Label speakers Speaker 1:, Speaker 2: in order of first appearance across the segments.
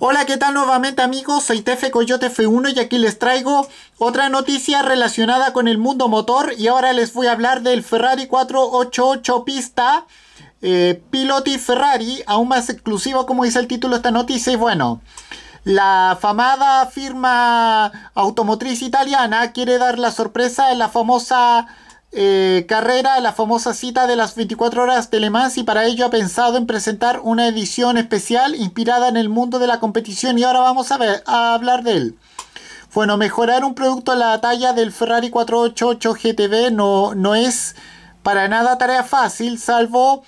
Speaker 1: Hola, ¿qué tal nuevamente amigos? Soy Tefe Coyote F1 y aquí les traigo otra noticia relacionada con el mundo motor y ahora les voy a hablar del Ferrari 488 pista eh, Piloti Ferrari, aún más exclusivo como dice el título de esta noticia y bueno... La famada firma automotriz italiana quiere dar la sorpresa en la famosa eh, carrera la famosa cita de las 24 horas de y para ello ha pensado en presentar una edición especial inspirada en el mundo de la competición y ahora vamos a, ver, a hablar de él. Bueno, mejorar un producto a la talla del Ferrari 488 GTB no, no es para nada tarea fácil, salvo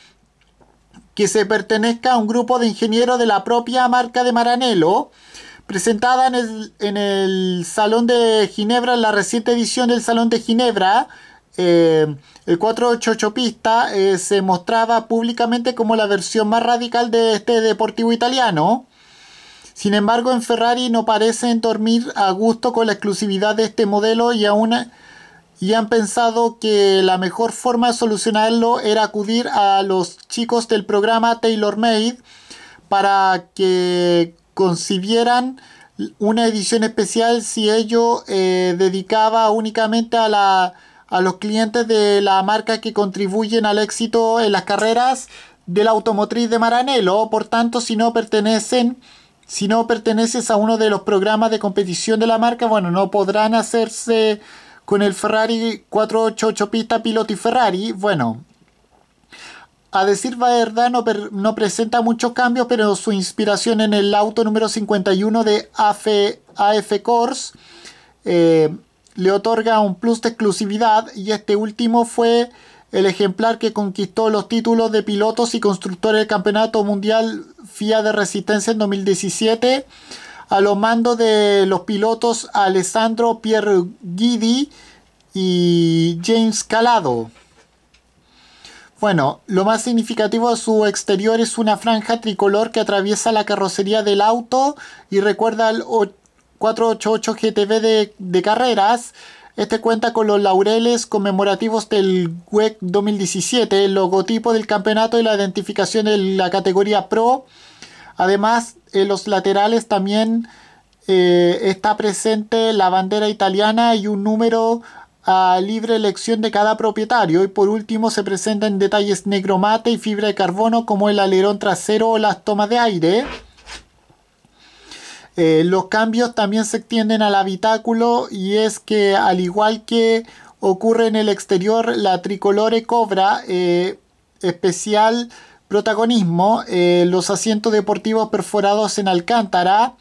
Speaker 1: que se pertenezca a un grupo de ingenieros de la propia marca de Maranello presentada en el, en el, Salón de Ginebra, en la reciente edición del Salón de Ginebra, eh, el 488 Pista eh, se mostraba públicamente como la versión más radical de este deportivo italiano. Sin embargo, en Ferrari no parecen dormir a gusto con la exclusividad de este modelo y aún y han pensado que la mejor forma de solucionarlo era acudir a los chicos del programa Made para que concibieran una edición especial si ello eh, dedicaba únicamente a la a los clientes de la marca que contribuyen al éxito en las carreras de la automotriz de Maranello. Por tanto, si no pertenecen, si no perteneces a uno de los programas de competición de la marca, bueno, no podrán hacerse con el Ferrari 488 pista piloto y Ferrari. Bueno, a decir verdad no, presenta muchos cambios, pero su inspiración en el auto número 51 de AF, AF le otorga un plus de exclusividad y este último fue el ejemplar que conquistó los títulos de pilotos y constructores del Campeonato Mundial FIA de Resistencia en 2017 a los mandos de los pilotos Alessandro Pierre Guidi y James Calado. Bueno, lo más significativo de su exterior es una franja tricolor que atraviesa la carrocería del auto y recuerda al 488 GTB de, carreras. Este cuenta con los laureles conmemorativos del WEC e 2017, el logotipo del campeonato y la identificación de la categoría Pro. Además, en los laterales también eh, está presente la bandera italiana y un número a libre elección de cada propietario. Y por último, se presentan detalles negro mate y fibra de carbono como el alerón trasero o las tomas de aire. Eh, los cambios también se extienden al habitáculo y es que al igual que ocurre en el exterior, la tricolore cobra eh, especial protagonismo. Eh, los asientos deportivos perforados en alcántara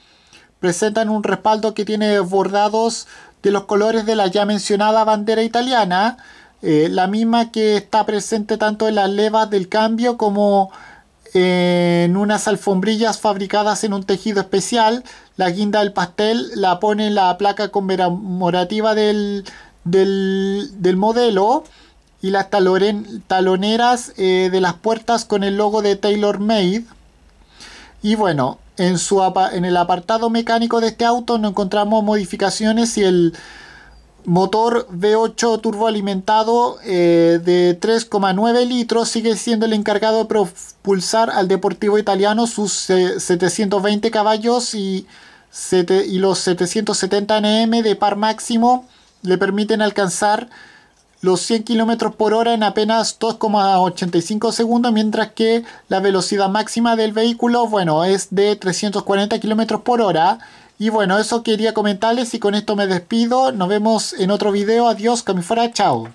Speaker 1: presentan un respaldo que tiene bordados de los colores de la ya mencionada bandera italiana, la misma que está presente tanto en las levas del cambio como en unas alfombrillas fabricadas en un tejido especial. La guinda del pastel la pone la placa conmemorativa del, del, modelo y las taloneras eh, de las puertas con el logo de Taylor Made. Y bueno, en, su, en el apartado mecánico de este auto no encontramos modificaciones y el motor V8 turboalimentado eh, de 3,9 litros sigue siendo el encargado de propulsar al Deportivo Italiano sus 720 eh, caballos y, los 770 Nm de par máximo le permiten alcanzar los 100 km por hora en apenas 2,85 segundos, mientras que la velocidad máxima del vehículo, bueno, es de 340 km por hora. Y bueno, eso quería comentarles y con esto me despido. Nos vemos en otro video. Adiós, Camifora. Chao.